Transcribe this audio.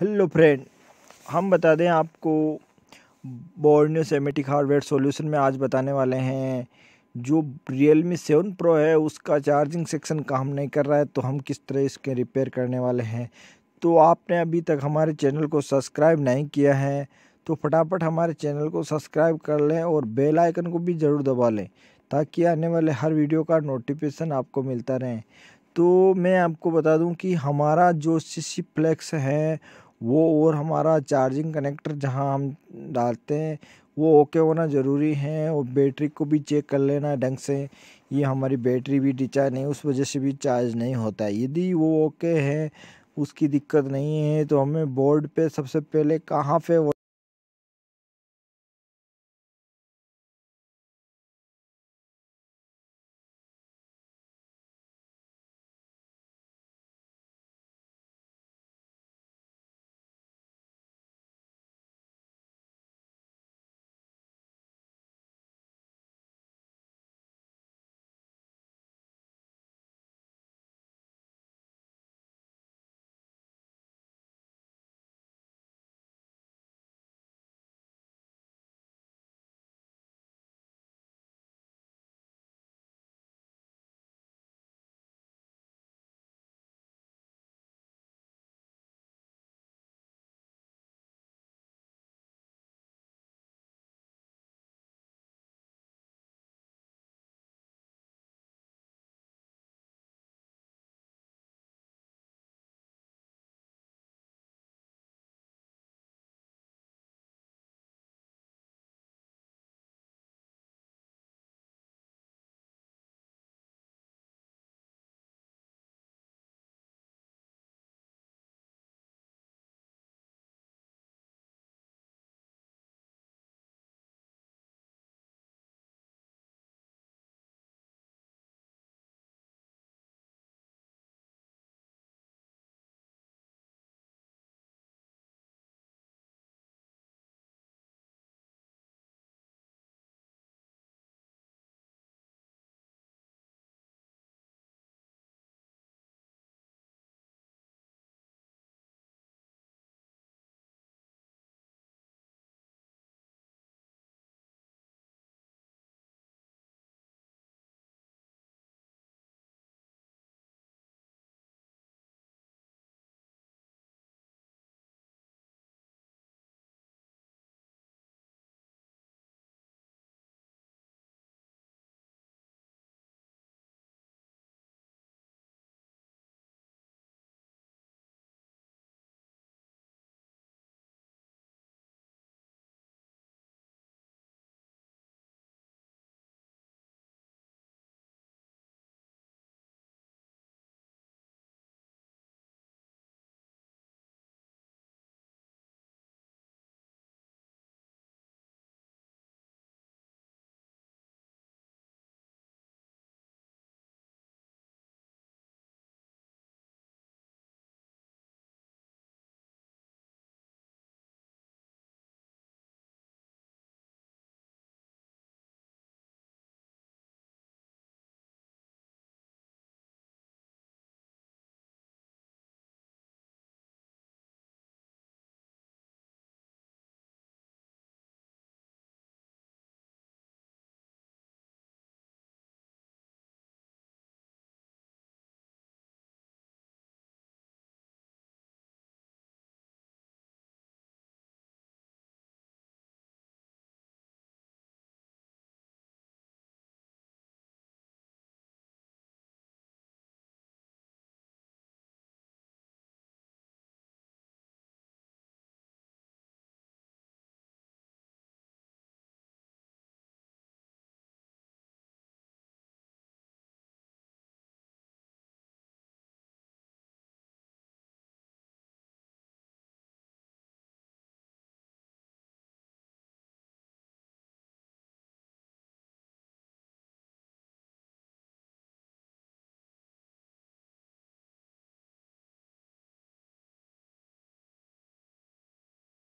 hello friend हम बता दें आपको बोर्नियो सेमेटिक हार्डवेयर सॉल्यूशन में आज बताने वाले हैं जो रियल मी सेवन प्रो है उसका चार्जिंग सेक्शन काम नहीं कर रहा है तो हम किस तरह इसके रिपेयर करने वाले हैं तो आपने अभी तक हमारे चैनल को सब्सक्राइब नहीं किया है तो फटाफट हमारे चैनल को सब्सक्राइब कर लें और बेल आइकन को भी ज़रूर दबा लें ताकि आने वाले हर वीडियो का नोटिफिकेशन आपको मिलता रहे तो मैं आपको बता दूं कि हमारा जो सी फ्लेक्स है वो और हमारा चार्जिंग कनेक्टर जहां हम डालते हैं वो ओके होना ज़रूरी है और बैटरी को भी चेक कर लेना ढंग से ये हमारी बैटरी भी डिचार्ज नहीं उस वजह से भी चार्ज नहीं होता है यदि वो ओके है उसकी दिक्कत नहीं है तो हमें बोर्ड पे सबसे पहले कहाँ पे